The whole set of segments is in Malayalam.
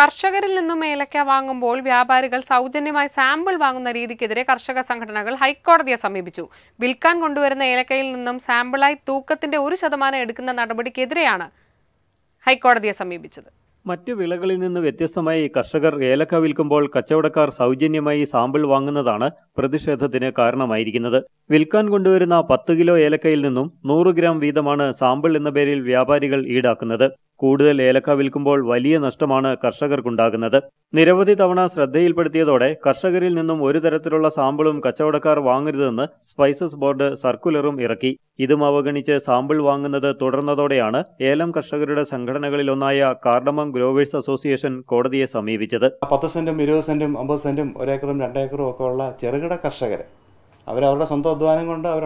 കർഷകരിൽ നിന്നും ഏലക്ക വാങ്ങുമ്പോൾ വ്യാപാരികൾ സൗജന്യമായി സാമ്പിൾ വാങ്ങുന്ന രീതിക്കെതിരെ കർഷക സംഘടനകൾ ഹൈക്കോടതിയെ സമീപിച്ചു വിൽക്കാൻ കൊണ്ടുവരുന്ന ഏലക്കയിൽ നിന്നും സാമ്പിളായി തൂക്കത്തിന്റെ ഒരു ശതമാനം എടുക്കുന്ന നടപടിക്കെതിരെയാണ് ഹൈക്കോടതിയെ സമീപിച്ചത് മറ്റ് വിളകളിൽ നിന്ന് വ്യത്യസ്തമായി കർഷകർ ഏലക്ക വിൽക്കുമ്പോൾ കച്ചവടക്കാർ സൗജന്യമായി സാമ്പിൾ വാങ്ങുന്നതാണ് പ്രതിഷേധത്തിന് കാരണമായിരിക്കുന്നത് വിൽക്കാൻ കൊണ്ടുവരുന്ന പത്ത് കിലോ ഏലക്കയിൽ നിന്നും നൂറ് ഗ്രാം വീതമാണ് സാമ്പിൾ എന്ന പേരിൽ വ്യാപാരികൾ ഈടാക്കുന്നത് കൂടുതൽ ഏലക്ക വിൽക്കുമ്പോൾ വലിയ നഷ്ടമാണ് കർഷകർക്കുണ്ടാകുന്നത് നിരവധി തവണ ശ്രദ്ധയിൽപ്പെടുത്തിയതോടെ കർഷകരിൽ നിന്നും ഒരു തരത്തിലുള്ള സാമ്പിളും കച്ചവടക്കാർ വാങ്ങരുതെന്ന് സ്പൈസസ് ബോർഡ് സർക്കുലറും ഇറക്കി ഇതും അവഗണിച്ച് സാമ്പിൾ വാങ്ങുന്നത് തുടർന്നതോടെയാണ് ഏലം കർഷകരുടെ സംഘടനകളിലൊന്നായ കാർഡമം ഗ്രോവേഴ്സ് അസോസിയേഷൻ കോടതിയെ സമീപിച്ചത് പത്ത് സെന്റും ഇരുപത് സെന്റും അമ്പത് സെന്റും ഒരേക്കറും രണ്ടേക്കറും ഒക്കെ ഉള്ള ചെറുകിട കർഷകരെ അവരവരുടെ സ്വന്തം അധ്വാനം കൊണ്ട് അവർ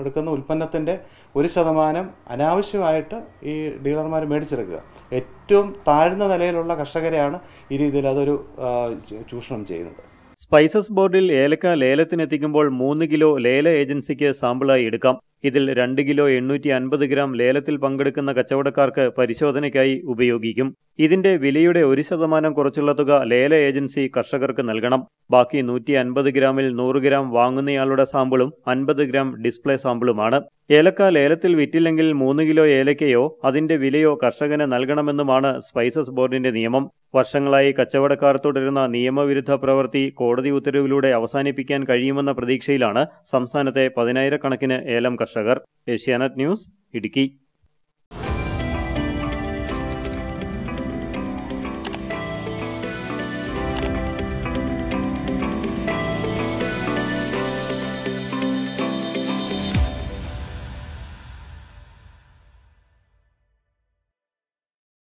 എടുക്കുന്ന ഉൽപ്പന്നത്തിൻ്റെ ഒരു ശതമാനം അനാവശ്യമായിട്ട് ഈ ഡീലർമാർ മേടിച്ചെടുക്കുക ഏറ്റവും താഴ്ന്ന നിലയിലുള്ള കർഷകരെയാണ് ഈ രീതിയിൽ അതൊരു ചൂഷണം ചെയ്യുന്നത് സ്പൈസസ് ബോർഡിൽ ഏലക്ക ലേലത്തിനെത്തിക്കുമ്പോൾ മൂന്ന് കിലോ ലേല ഏജൻസിക്ക് സാമ്പിളായി എടുക്കാം ഇതിൽ രണ്ട് കിലോ എണ്ണൂറ്റി അൻപത് ഗ്രാം ലേലത്തിൽ പങ്കെടുക്കുന്ന കച്ചവടക്കാർക്ക് പരിശോധനയ്ക്കായി ഉപയോഗിക്കും ഇതിന്റെ വിലയുടെ ഒരു ശതമാനം കുറച്ചുള്ള തുക ലേല ഏജൻസി കർഷകർക്ക് നൽകണം ബാക്കി നൂറ്റി അൻപത് ഗ്രാമിൽ നൂറ് ഗ്രാം വാങ്ങുന്നയാളുടെ സാമ്പിളും അൻപത് ഗ്രാം ഡിസ്പ്ലേ സാമ്പിളുമാണ് ഏലക്ക ലേലത്തിൽ വിറ്റില്ലെങ്കിൽ മൂന്ന് കിലോ ഏലക്കയോ അതിന്റെ വിലയോ കർഷകന് നൽകണമെന്നുമാണ് സ്പൈസസ് ബോർഡിന്റെ നിയമം വർഷങ്ങളായി കച്ചവടക്കാർ തുടരുന്ന നിയമവിരുദ്ധ പ്രവൃത്തി കോടതി ഉത്തരവിലൂടെ അവസാനിപ്പിക്കാൻ കഴിയുമെന്ന പ്രതീക്ഷയിലാണ് സംസ്ഥാനത്തെ പതിനായിരക്കണക്കിന് ഏലം കർഷകർ ಪ್ರಕಾಶ್ ಅಗರ್ ಏಷ್ಯಾನೆಟ್ ನ್ಯೂಸ್ ಇಡುಕಿ